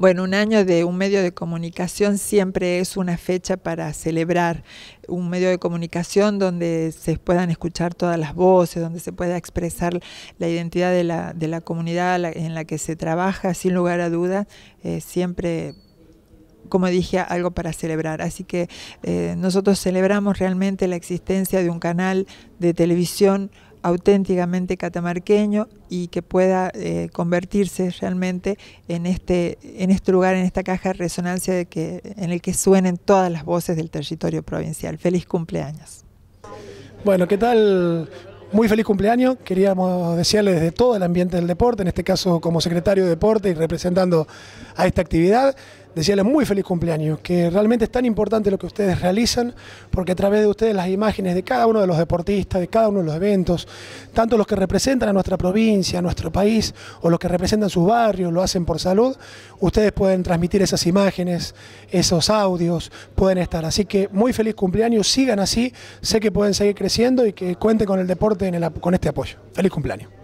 Bueno, un año de un medio de comunicación siempre es una fecha para celebrar un medio de comunicación donde se puedan escuchar todas las voces, donde se pueda expresar la identidad de la, de la comunidad en la que se trabaja, sin lugar a duda, eh, siempre como dije, algo para celebrar. Así que eh, nosotros celebramos realmente la existencia de un canal de televisión auténticamente catamarqueño y que pueda eh, convertirse realmente en este, en este lugar, en esta caja de resonancia de que, en el que suenen todas las voces del territorio provincial. Feliz cumpleaños. Bueno, ¿qué tal? Muy feliz cumpleaños, queríamos decirle desde todo el ambiente del deporte, en este caso como secretario de deporte y representando a esta actividad. Decirles muy feliz cumpleaños, que realmente es tan importante lo que ustedes realizan, porque a través de ustedes las imágenes de cada uno de los deportistas, de cada uno de los eventos, tanto los que representan a nuestra provincia, a nuestro país, o los que representan sus barrios, lo hacen por salud, ustedes pueden transmitir esas imágenes, esos audios, pueden estar. Así que muy feliz cumpleaños, sigan así, sé que pueden seguir creciendo y que cuenten con el deporte con este apoyo. Feliz cumpleaños.